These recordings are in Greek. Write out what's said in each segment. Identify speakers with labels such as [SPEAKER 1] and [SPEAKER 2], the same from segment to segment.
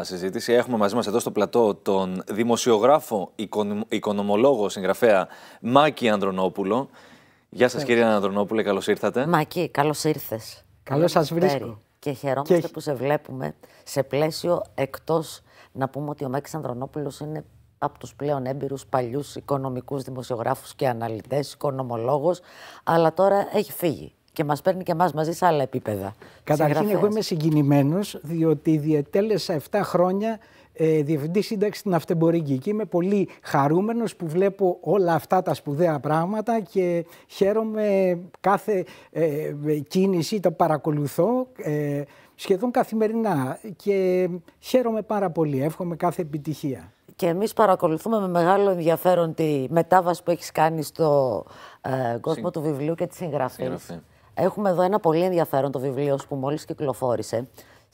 [SPEAKER 1] Συζήτηση. Έχουμε μαζί μας εδώ στο πλατό τον δημοσιογράφο, οικονομολόγο, συγγραφέα Μάκη Ανδρονόπουλο. Γεια σας κύριε Ανδρονόπουλε, καλώς ήρθατε.
[SPEAKER 2] Μάκη, καλώς ήρθες. Καλώς σας βρίσκω. Και χαιρόμαστε που σε βλέπουμε σε πλαίσιο εκτός να πούμε ότι ο Μάκης Ανδρονόπουλος είναι από τους πλέον έμπειρους παλιούς οικονομικούς δημοσιογράφους και αναλυτές, οικονομολόγος, αλλά τώρα έχει φύγει και μας παίρνει και εμάς μαζί σε άλλα επίπεδα. Καταρχήν, εγώ είμαι
[SPEAKER 3] συγκινημένος, διότι διετέλεσα 7 χρόνια ε, διευθυντή σύνταξη στην Αυτεμπορική και είμαι πολύ χαρούμενος που βλέπω όλα αυτά τα σπουδαία πράγματα και χαίρομαι κάθε ε, κίνηση, τα παρακολουθώ. Ε, σχεδόν καθημερινά και χαίρομαι πάρα πολύ. Εύχομαι κάθε επιτυχία.
[SPEAKER 2] Και εμείς παρακολουθούμε με μεγάλο ενδιαφέρον τη μετάβαση που έχεις κάνει στο ε, κόσμο του βιβλίου και της συγγραφής. Έχουμε εδώ ένα πολύ ενδιαφέρον το βιβλίο που μόλις κυκλοφόρησε.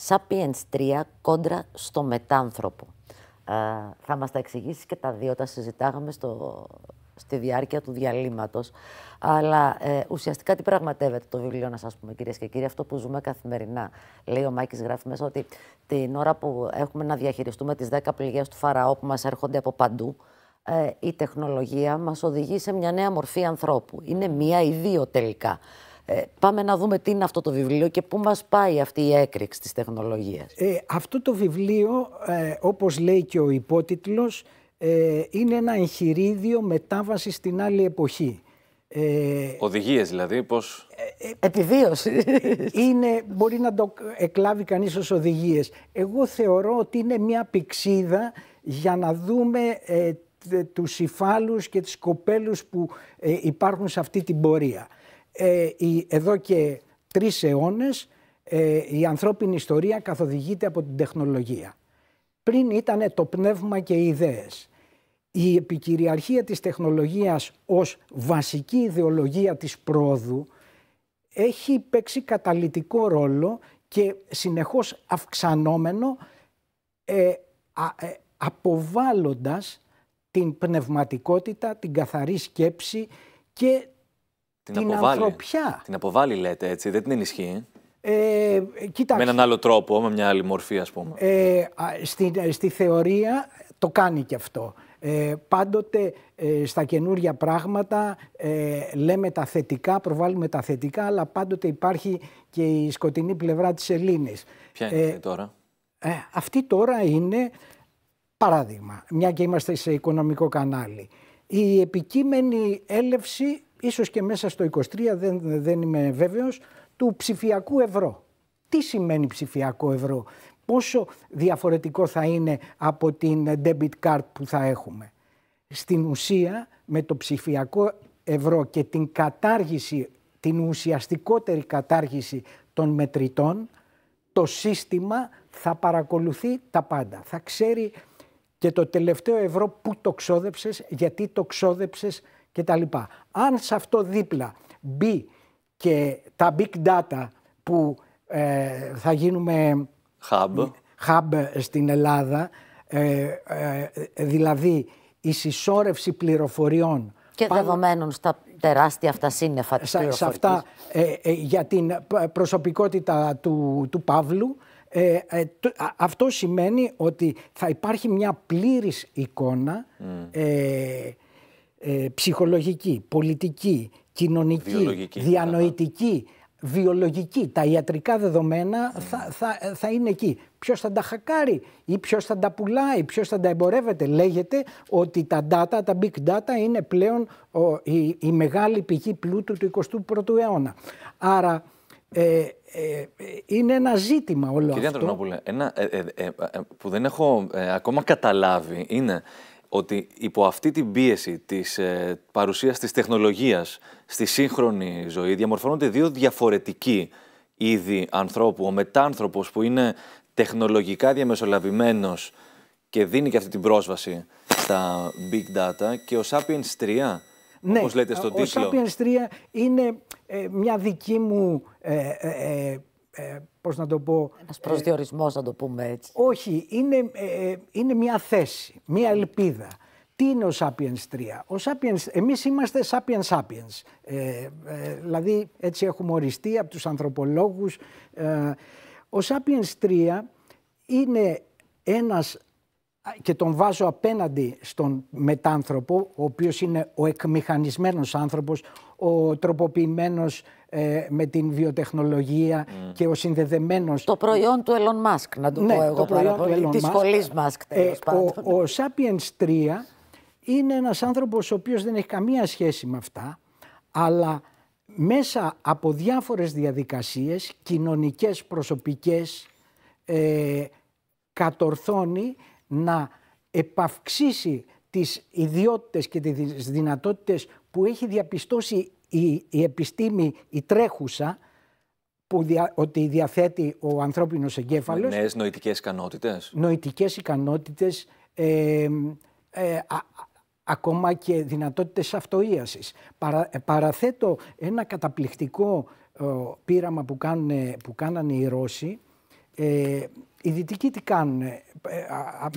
[SPEAKER 2] Sapiens 3 κόντρα στο μετάνθρωπο. Ε, θα μας τα εξηγήσεις και τα δύο, τα συζητάγαμε στο, στη διάρκεια του διαλύματος. Αλλά ε, ουσιαστικά τι πραγματεύεται το βιβλίο, να σας πούμε κυρίες και κύριοι, αυτό που ζούμε καθημερινά. Λέει ο Μάκης γράφει μέσα ότι την ώρα που έχουμε να διαχειριστούμε τις 10 πληγές του Φαραώ που μας έρχονται από παντού, ε, η τεχνολογία μας οδηγεί σε μια νέα μορφή ανθρώπου. Είναι μία ή δύο τελικά. Ε, πάμε να δούμε τι είναι αυτό το βιβλίο και πού μας πάει αυτή η έκρηξη της τεχνολογίας.
[SPEAKER 3] Ε, αυτό το βιβλίο, ε, όπως λέει και ο υπότιτλος, ε, είναι ένα εγχειρίδιο μετάβασης στην άλλη εποχή. Ε,
[SPEAKER 1] Οδηγίες δηλαδή, πώς...
[SPEAKER 3] Επιβίωσης. Είναι, μπορεί να το εκλάβει κανείς ως οδηγίες. Εγώ θεωρώ ότι είναι μια πηξίδα για να δούμε τους υφάλους και τις κοπέλους που υπάρχουν σε αυτή την πορεία. Ε, εδώ και τρεις αιώνες ε, η ανθρώπινη ιστορία καθοδηγείται από την τεχνολογία. Πριν ήταν το πνεύμα και οι ιδέες. Η επικυριαρχία της τεχνολογίας ως βασική ιδεολογία της πρόοδου έχει παίξει καταλυτικό ρόλο και συνεχώς αυξανόμενο ε, ε, αποβάλλοντας την πνευματικότητα, την καθαρή σκέψη και την, αποβάλλει.
[SPEAKER 1] Την αποβάλλει, λέτε έτσι, δεν την ενισχύει.
[SPEAKER 3] Ε, με έναν άλλο
[SPEAKER 1] τρόπο, με μια άλλη μορφή, ας πούμε.
[SPEAKER 3] Ε, στη, στη θεωρία το κάνει και αυτό. Ε, πάντοτε ε, στα καινούργια πράγματα ε, λέμε τα θετικά, προβάλλουμε τα θετικά, αλλά πάντοτε υπάρχει και η σκοτεινή πλευρά της Ελλήνης
[SPEAKER 1] Ποια είναι ε, αυτή τώρα?
[SPEAKER 3] Ε, αυτή τώρα είναι, παράδειγμα, μια και είμαστε σε οικονομικό κανάλι, η επικείμενη έλευση ίσως και μέσα στο 23 δεν, δεν είμαι βέβαιος, του ψηφιακού ευρώ. Τι σημαίνει ψηφιακό ευρώ, πόσο διαφορετικό θα είναι από την debit card που θα έχουμε. Στην ουσία με το ψηφιακό ευρώ και την κατάργηση, την ουσιαστικότερη κατάργηση των μετρητών, το σύστημα θα παρακολουθεί τα πάντα. Θα ξέρει και το τελευταίο ευρώ που το ξόδεψες, γιατί το ξόδεψες, κτλ. Αν σε αυτό δίπλα μπει και τα big data που ε, θα γίνουμε hub. hub στην Ελλάδα, ε, ε, δηλαδή η συσσόρευση πληροφοριών.
[SPEAKER 2] Και πάνω... δεδομένων στα τεράστια αυτά σύννεφα της σε, αυτά
[SPEAKER 3] ε, για την προσωπικότητα του, του Παύλου, αυτό σημαίνει ότι θα υπάρχει μια πλήρης εικόνα ε, ψυχολογική, πολιτική, κοινωνική, διανοητική, βιολογική. Τα ιατρικά δεδομένα θα, θα, θα είναι εκεί. Ποιος θα τα χακάρει ή ποιος θα τα πουλάει, ποιος θα τα εμπορεύεται. Λέγεται ότι τα data, τα big data είναι πλέον η, μεγάλη πηγή πλούτου του 21ου αιώνα. Άρα ε, ε, είναι ένα ζήτημα όλο αυτό.
[SPEAKER 1] Κυρία ένα ε, ε, που δεν έχω ακόμα καταλάβει είναι ότι υπό αυτή την πίεση της ε, παρουσίας της τεχνολογίας στη σύγχρονη ζωή διαμορφώνονται δύο διαφορετικοί είδη ανθρώπου. Ο μετάνθρωπος που είναι τεχνολογικά διαμεσολαβημένος και δίνει και αυτή την πρόσβαση στα big data και ο Sapiens 3 ναι, λέτε στον τίτλο. Ο Sapiens
[SPEAKER 3] 3 είναι ε, μια δική μου ε, ε, ε, πώς να το πω... Ένας προσδιορισμός να το πούμε έτσι. Όχι, είναι, ε, ε, είναι μια θέση, μια ελπίδα. Τι είναι ο Sapiens 3. Ο εμείς είμαστε Sapiens Sapiens. Ε, ε, δηλαδή έτσι έχουμε οριστεί από τους ανθρωπολόγους. ο Sapiens 3 είναι ένας και τον βάζω απέναντι στον μετάνθρωπο, ο οποίος είναι ο εκμηχανισμένος άνθρωπος, ο τροποποιημένος ε, με την βιοτεχνολογία και ο συνδεδεμένος... Το προϊόν του Elon Musk, να το ναι, πω εγώ το πάρα, πολύ, της Musk. Ε, ο, ο Sapiens 3 είναι ένας άνθρωπος ο οποίος δεν έχει καμία σχέση με αυτά, αλλά μέσα από διάφορες διαδικασίες, κοινωνικές, προσωπικές, ε, κατορθώνει να επαυξήσει τις ιδιότητες και τις δυνατότητες που έχει διαπιστώσει η, επιστήμη, η τρέχουσα, που ότι διαθέτει ο ανθρώπινος εγκέφαλος. Νέες
[SPEAKER 1] νοητικές ικανότητες.
[SPEAKER 3] Νοητικές ικανότητες, ε, ε, ακόμα και δυνατότητες αυτοίασης. Παρα, ε, παραθέτω ένα καταπληκτικό πείραμα που, κάνουν, που κάνανε οι Ρώσοι. οι Δυτικοί τι κάνουν,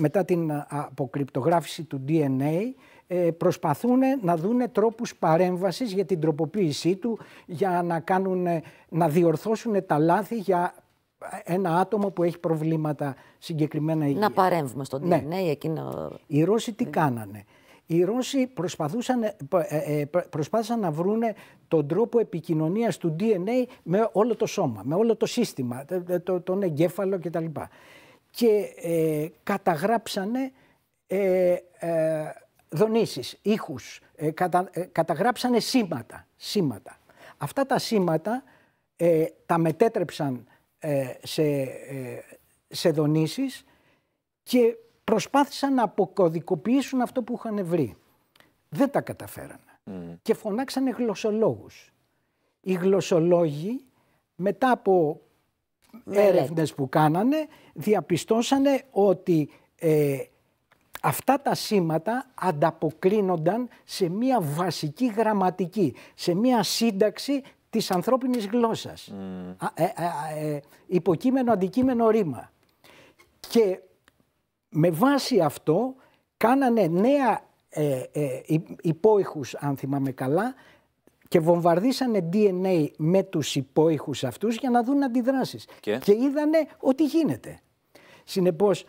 [SPEAKER 3] μετά την αποκρυπτογράφηση του DNA, ε, προσπαθούν να δούνε τρόπους παρέμβασης για την τροποποίησή του, για να, κάνουν, να διορθώσουν τα λάθη για ένα άτομο που έχει προβλήματα συγκεκριμένα υγείας. Να παρέμβουμε στον DNA. Ναι. Ναι, εκείνο... Οι Ρώσοι τι κάνανε. Οι Ρώσοι ε, ε, προσπάθησαν να βρούνε τον τρόπο επικοινωνίας του DNA με όλο το σώμα, με όλο το σύστημα, τον εγκέφαλο κτλ. Και καταγράψανε ε, δονήσεις, ήχους, ε, ε, καταγράψανε σήματα, σήματα. Αυτά τα σήματα ε, τα μετέτρεψαν ε, σε, σε δονήσεις και προσπάθησαν να αποκωδικοποιήσουν αυτό που είχαν βρει. Δεν τα καταφέρανε. Και φωνάξανε γλωσσολόγους. Οι γλωσσολόγοι μετά από έρευνες που κάνανε διαπιστώσανε ότι Αυτά τα σήματα ανταποκρίνονταν σε μία βασική γραμματική, σε μία σύνταξη της ανθρώπινης γλώσσας. Mm. Ε, ε, ε, υποκείμενο, αντικείμενο, ρήμα. Και με βάση αυτό κάνανε νέα ε, υπόηχους, αν θυμάμαι καλά, και βομβαρδίσανε DNA με τους υπόηχους αυτούς για να δουν αντιδράσεις. Και, και είδανε ότι γίνεται. Συνεπώς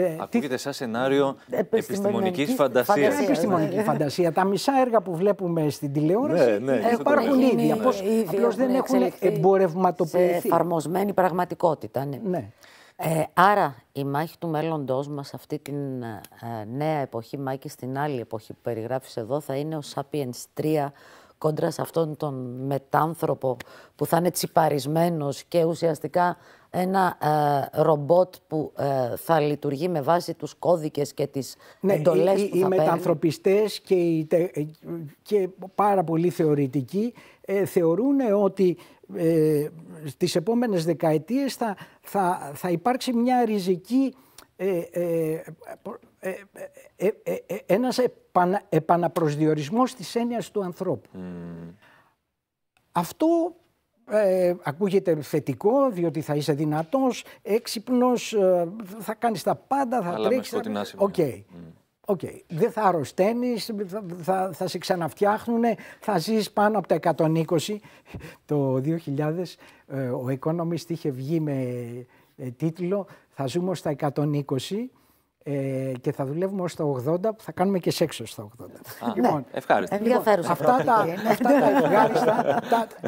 [SPEAKER 3] ε,
[SPEAKER 1] Ακούγεται σαν σενάριο επιστημονική φαντασία. Ε, επιστημονική
[SPEAKER 3] ε, φαντασία. Τα μισά έργα που βλέπουμε στην τηλεόραση υπάρχουν ναι, ναι, ήδη. Απλώ δεν έχουν εμπορευματοποιηθεί. Σε εφαρμοσμένη
[SPEAKER 2] πραγματικότητα. Ναι. ναι. Ε, άρα η μάχη του μέλλοντός μας αυτή την νέα εποχή, μάχη στην άλλη εποχή που περιγράφεις εδώ, θα είναι ο Sapiens 3 κόντρα σε αυτόν τον μετάνθρωπο που θα είναι τσιπαρισμένος και ουσιαστικά ένα ε, ρομπότ που ε, θα λειτουργεί με βάση τους κώδικες
[SPEAKER 3] και τις ναι, εντολές οι, που θα οι Οι μετανθρωπιστές και, οι, ε, και πάρα πολλοί θεωρητικοί ε, θεωρούν ότι ε, στις επόμενες δεκαετίες θα, θα, θα υπάρξει μια ριζική ε ε, ε, ε, ε, ένας επανα, επαναπροσδιορισμός της έννοιας του ανθρώπου. Αυτό ε, ακούγεται θετικό, διότι θα είσαι δυνατός, έξυπνος, θα κάνεις τα πάντα, θα Αλλά τρέξεις. Okay. okay. Δεν θα αρρωσταίνεις, θα, θα, θα σε ξαναφτιάχνουν, θα ζεις πάνω από τα 120. Το 2000 ο Economist είχε βγει με τίτλο «Θα ζούμε στα 120» Ε, και θα δουλεύουμε ως τα 80 που θα κάνουμε και σεξο στα 80. Α, ναι, λοιπόν,
[SPEAKER 1] ευχάριστα. αυτά τα,
[SPEAKER 3] αυτά τα ναι. ευχάριστα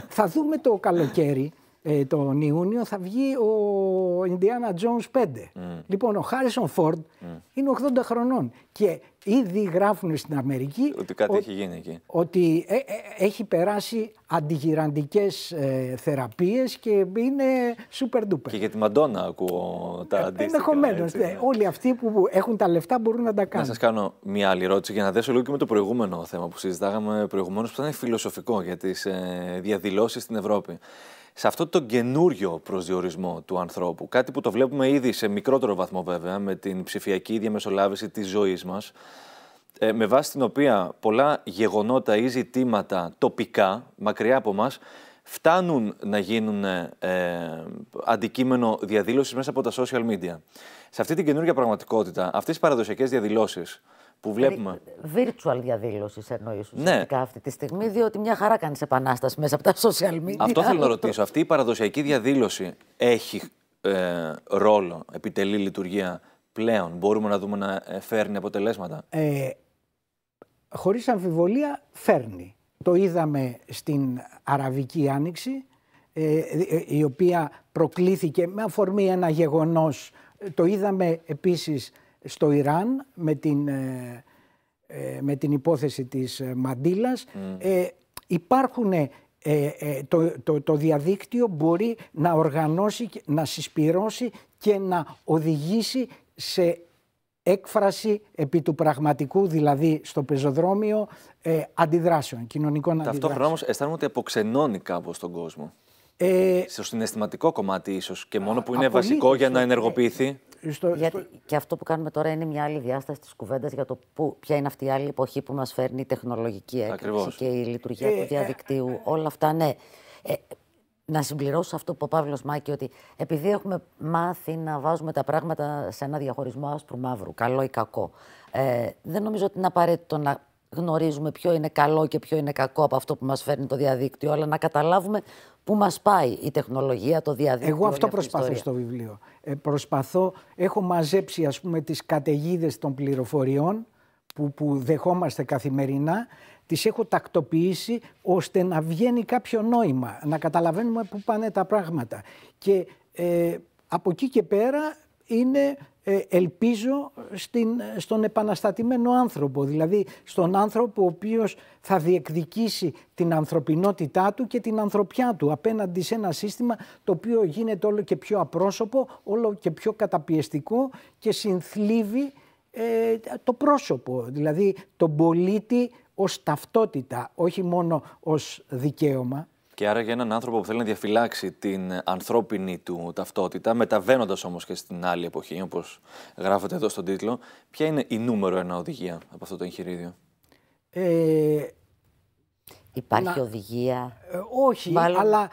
[SPEAKER 3] θα δούμε το καλοκαίρι ε, τον Ιούνιο θα βγει ο Ινδιάνα Jones 5. Mm. Λοιπόν, ο Χάρισον Φόρντ είναι 80 χρονών και ήδη γράφουν στην Αμερική ότι κάτι έχει γίνει εκεί. Ότι ε, ε, έχει περάσει αντιγυραντικές ε, θεραπείες και είναι super duper.
[SPEAKER 1] Και για τη Μαντόνα ακούω τα ε, αντίστοιχα. Ενδεχομένως. Ναι. Ναι.
[SPEAKER 3] Όλοι αυτοί που έχουν τα λεφτά μπορούν να τα κάνουν. Να σας
[SPEAKER 1] κάνω μια άλλη ερώτηση για να δέσω λίγο και με το προηγούμενο θέμα που συζητάγαμε προηγουμένως που ήταν φιλοσοφικό για τις διαδηλώσεις στην Ευρώπη σε αυτό το καινούριο προσδιορισμό του ανθρώπου. Κάτι που το βλέπουμε ήδη σε μικρότερο βαθμό βέβαια με την ψηφιακή διαμεσολάβηση της ζωής μας, ε, με βάση την οποία πολλά γεγονότα ή ζητήματα τοπικά, μακριά από μας, φτάνουν να γίνουν ε, αντικείμενο διαδήλωσης μέσα από τα social media. Σε αυτή την καινούργια πραγματικότητα, αυτές οι παραδοσιακές διαδηλώσεις, που βλέπουμε.
[SPEAKER 2] Virtual διαδήλωσης εννοείς ναι. ουσιαστικά αυτή τη στιγμή, διότι μια χαρά κάνεις επανάσταση μέσα από τα social media. Αυτό θέλω να ρωτήσω.
[SPEAKER 1] Αυτή η παραδοσιακή διαδήλωση έχει ε, ρόλο, επιτελεί λειτουργία πλέον. Μπορούμε να δούμε να ε, φέρνει αποτελέσματα.
[SPEAKER 3] Ε, χωρίς αμφιβολία φέρνει. Το είδαμε στην Αραβική Άνοιξη, ε, η οποία προκλήθηκε με αφορμή ένα γεγονός. Το είδαμε επίσης στο Ιράν με την, ε, ε, με την υπόθεση της ε, Μαντήλας, mm. υπάρχουν, το, το, το διαδίκτυο μπορεί να οργανώσει, να συσπυρώσει και να οδηγήσει σε έκφραση επί του πραγματικού, δηλαδή στο πεζοδρόμιο, αντιδράσεων, κοινωνικών Ταυτόχρονα αντιδράσεων. Ταυτόχρονα
[SPEAKER 1] όμως αισθάνομαι ότι αποξενώνει κάπως τον κόσμο. Ε, στο συναισθηματικό κομμάτι, ίσως και μόνο που είναι βασικό για να ενεργοποιηθεί.
[SPEAKER 3] Ε, Γιατί και αυτό που
[SPEAKER 2] κάνουμε τώρα είναι μια άλλη διάσταση της κουβέντας για το που, ποια είναι αυτή η άλλη εποχή που μας φέρνει η τεχνολογική έκρηξη και η λειτουργία ε, του ε, διαδικτύου. Ε, όλα αυτά, ναι. να συμπληρώσω αυτό που ο Παύλος Μάκη, ότι επειδή έχουμε μάθει να βάζουμε τα πράγματα σε ένα διαχωρισμό άσπρου μαύρου, καλό ή κακό, δεν νομίζω ότι είναι απαραίτητο να γνωρίζουμε ποιο είναι καλό και ποιο είναι κακό από αυτό που μας φέρνει το διαδίκτυο, αλλά να καταλάβουμε πού μας πάει η τεχνολογία,
[SPEAKER 3] το διαδίκτυο. Εγώ αυτό προσπαθώ στο βιβλίο. Ε, προσπαθώ, έχω μαζέψει ας πούμε τις καταιγίδες των πληροφοριών που, που δεχόμαστε καθημερινά, τις έχω τακτοποιήσει ώστε να βγαίνει κάποιο νόημα, να καταλαβαίνουμε πού πάνε τα πράγματα. Και ε, από εκεί και πέρα είναι ε, ελπίζω στην, στον επαναστατημένο άνθρωπο, δηλαδή στον άνθρωπο ο οποίος θα διεκδικήσει την ανθρωπινότητά του και την ανθρωπιά του απέναντι σε ένα σύστημα το οποίο γίνεται όλο και πιο απρόσωπο, όλο και πιο καταπιεστικό και συνθλίβει ε, το πρόσωπο, δηλαδή τον πολίτη ως ταυτότητα, όχι μόνο ως δικαίωμα.
[SPEAKER 1] Και άρα για έναν άνθρωπο που θέλει να διαφυλάξει την ανθρώπινη του ταυτότητα, μεταβαίνοντας όμως και στην άλλη εποχή, όπως γράφεται εδώ στον τίτλο, ποια είναι η νούμερο ένα οδηγία από αυτό το εγχειρίδιο.
[SPEAKER 3] Ε,
[SPEAKER 2] Υπάρχει οδηγία.
[SPEAKER 3] Ε, όχι, αλλά,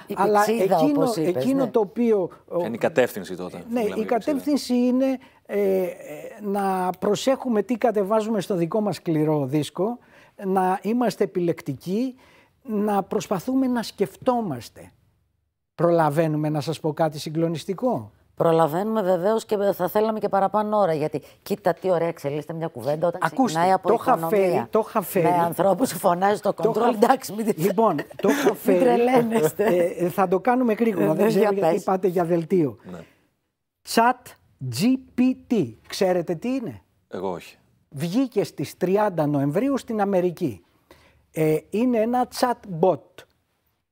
[SPEAKER 3] εκείνο, εκείνο ναι. το οποίο.
[SPEAKER 1] Ποια είναι η κατεύθυνση τότε. Ναι, η
[SPEAKER 3] κατεύθυνση είναι ε, να προσέχουμε τι κατεβάζουμε στο δικό μας σκληρό δίσκο, να είμαστε επιλεκτικοί να προσπαθούμε να σκεφτόμαστε. Προλαβαίνουμε να σας πω κάτι συγκλονιστικό.
[SPEAKER 2] Προλαβαίνουμε βεβαίως και θα θέλαμε και παραπάνω ώρα. Γιατί κοίτα τι ωραία εξελίσσεται μια κουβέντα όταν Ακούστε, ξεκινάει από το οικονομία. το είχα Με ανθρώπους που φωνάζει το
[SPEAKER 3] κοντρόλ. Εντάξει, μην Λοιπόν, το είχα φέρει. Ε, ε, θα το κάνουμε γρήγορα. Δεν ε, ξέρω γιατί πάτε για δελτίο. Ναι. Chat GPT. Ξέρετε τι είναι. Εγώ όχι. Βγήκε στις 30 Νοεμβρίου στην Αμερική ε, είναι ένα chatbot.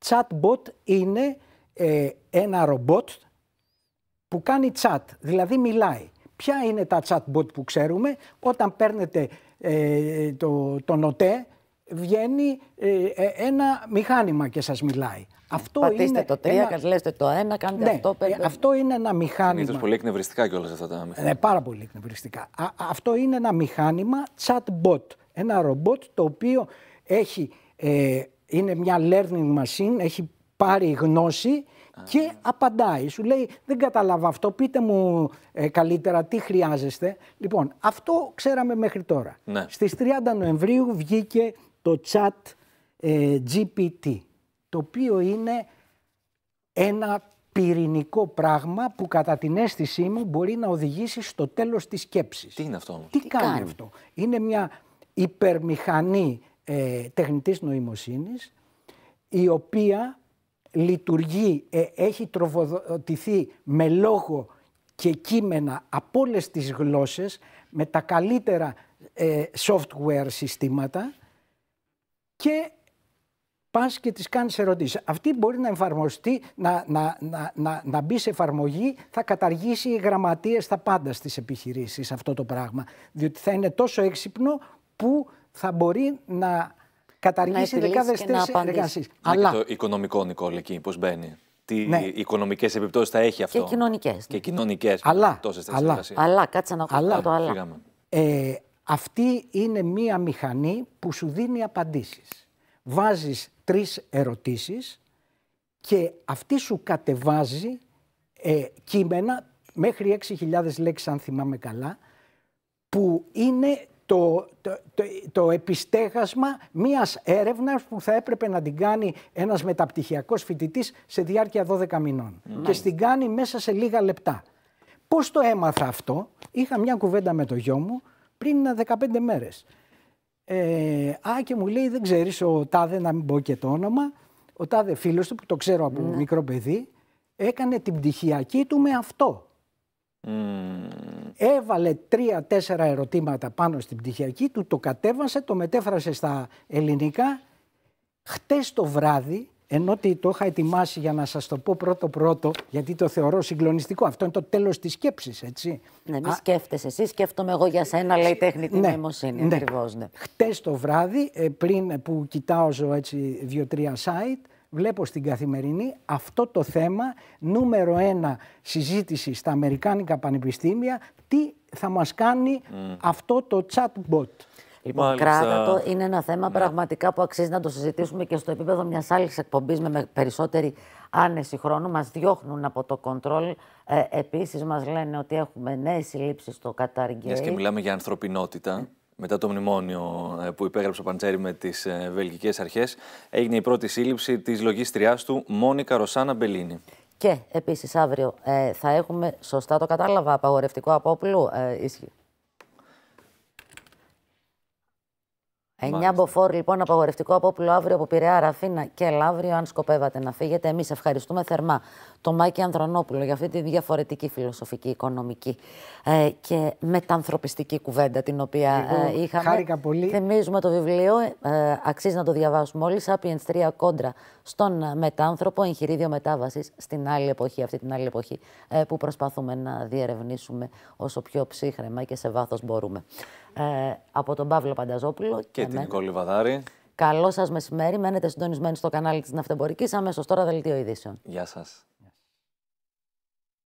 [SPEAKER 3] Chatbot είναι ε, ένα ρομπότ που κάνει chat, δηλαδή μιλάει. Ποια είναι τα chatbot που ξέρουμε, όταν παίρνετε ε, το, το νοτέ, βγαίνει ε, ε, ένα μηχάνημα και σας μιλάει. Αυτό Πατήστε είναι το τρία ένα... λέστε το ένα κάντε ναι, αυτό. Πέντε... Ε, αυτό είναι ένα μηχάνημα. Είναι
[SPEAKER 1] πολύ εκνευριστικά κιόλας αυτά τα μηχάνημα. Ναι, πάρα
[SPEAKER 3] πολύ εκνευριστικά. αυτό είναι ένα μηχάνημα chatbot. Ένα ρομπότ το οποίο έχει, ε, είναι μια learning machine, έχει πάρει γνώση και απαντάει. Σου λέει, δεν κατάλαβα αυτό, πείτε μου ε, καλύτερα τι χρειάζεστε. Λοιπόν, αυτό ξέραμε μέχρι τώρα. Ναι. Στις 30 Νοεμβρίου βγήκε το chat ε, GPT, το οποίο είναι ένα πυρηνικό πράγμα που κατά την αίσθησή μου μπορεί να οδηγήσει στο τέλος της σκέψης. Τι είναι αυτό όμως. Τι, κάνει αυτό. Είναι μια υπερμηχανή ε, τεχνητής νοημοσύνης η οποία λειτουργεί, ε, έχει τροφοδοτηθεί με λόγο και κείμενα από όλες τις γλώσσες με τα καλύτερα ε, software συστήματα και πας και τις κάνεις ερωτήσεις. Αυτή μπορεί να εμφαρμοστεί, να, να, να, να, μπει σε εφαρμογή, θα καταργήσει οι γραμματείες τα πάντα στις επιχειρήσεις αυτό το πράγμα. Διότι θα είναι τόσο έξυπνο που θα μπορεί να καταργήσει δεκάδε θέσει εργασία. Αλλά
[SPEAKER 1] και το οικονομικό, Νικόλ, εκεί πώς μπαίνει. Τι ναι. οικονομικές επιπτώσεις θα έχει αυτό. Και κοινωνικές. Και κοινωνικές. Αλλά, αλλά,
[SPEAKER 3] αλλά, κάτσε να αλλά, το αλλά. Ε, αυτή είναι μία μηχανή που σου δίνει απαντήσεις. Βάζεις τρεις ερωτήσεις και αυτή σου κατεβάζει ε, κείμενα μέχρι 6.000 λέξεις αν θυμάμαι καλά που είναι το, το, το, επιστέγασμα μιας έρευνας που θα έπρεπε να την κάνει ένας μεταπτυχιακός φοιτητής σε διάρκεια 12 μηνών και στην κάνει μέσα σε λίγα λεπτά. Πώς το έμαθα αυτό, είχα μια κουβέντα με το γιο μου πριν 15 μέρες. Ε, α, και μου λέει, δεν ξέρεις, ο Τάδε, να μην πω και το όνομα, ο Τάδε φίλος του, που το ξέρω από ναι. μικρό παιδί, έκανε την πτυχιακή του με αυτό. Έβαλε τρία-τέσσερα ερωτήματα πάνω στην πτυχιακή του, το κατέβασε, το μετέφρασε στα ελληνικά. Χτες το βράδυ, ενώ το είχα ετοιμάσει για να σας το πω πρώτο-πρώτο, γιατί το θεωρώ συγκλονιστικό, αυτό είναι το τέλος της σκέψης, έτσι. Ναι, μη σκέφτεσαι εσύ, σκέφτομαι εγώ για σένα, λέει τεχνητή ναι, νοημοσύνη, ναι. ναι. Χτες το βράδυ, ε, πριν που κοιταζω ετσι έτσι δύο-τρία site, βλέπω στην καθημερινή αυτό το θέμα, νούμερο ένα συζήτηση στα Αμερικάνικα πανεπιστήμια, τι θα μας κάνει mm. αυτό το chatbot.
[SPEAKER 2] Λοιπόν, κράτα κράτατο
[SPEAKER 3] είναι ένα θέμα ναι. πραγματικά που αξίζει
[SPEAKER 2] να το συζητήσουμε και στο επίπεδο μιας άλλης εκπομπής με περισσότερη άνεση χρόνου. Μας διώχνουν από το κοντρόλ. Ε, Επίσης, μας λένε ότι έχουμε νέες συλλήψεις στο Κατάργυ. και
[SPEAKER 1] μιλάμε για ανθρωπινότητα μετά το μνημόνιο ε, που υπέγραψε ο Παντσέρη με τις ε, βελγικές αρχές, έγινε η πρώτη σύλληψη της λογίστριάς του Μόνικα Ρωσάνα Μπελίνη.
[SPEAKER 2] Και επίσης αύριο ε, θα έχουμε, σωστά το κατάλαβα, απαγορευτικό απόπλου. Εννιά μποφόρ λοιπόν απαγορευτικό απόπουλο αύριο από Πειραιά, Ραφίνα και Λαύριο. Αν σκοπεύατε να φύγετε, Εμείς ευχαριστούμε θερμά τον Μάκη Ανδρονόπουλο για αυτή τη διαφορετική φιλοσοφική, οικονομική ε, και μετανθρωπιστική κουβέντα την οποία ε, είχαμε. Χάρηκα πολύ. Θυμίζουμε το βιβλίο, ε, αξίζει να το διαβάσουμε όλοι. Sapiens 3 κόντρα στον μετάνθρωπο, εγχειρίδιο μετάβασης στην άλλη εποχή, αυτή την άλλη εποχή ε, που προσπαθούμε να διερευνήσουμε όσο πιο ψύχρεμα και σε βάθος μπορούμε. Ε, από τον Παύλο Πανταζόπουλο και, και την Νικόλη Βαδάρη. Καλό σας μεσημέρι. Μένετε συντονισμένοι στο κανάλι της Ναυτεμπορικής. Αμέσως τώρα δελτίο ειδήσεων.
[SPEAKER 1] Γεια σας.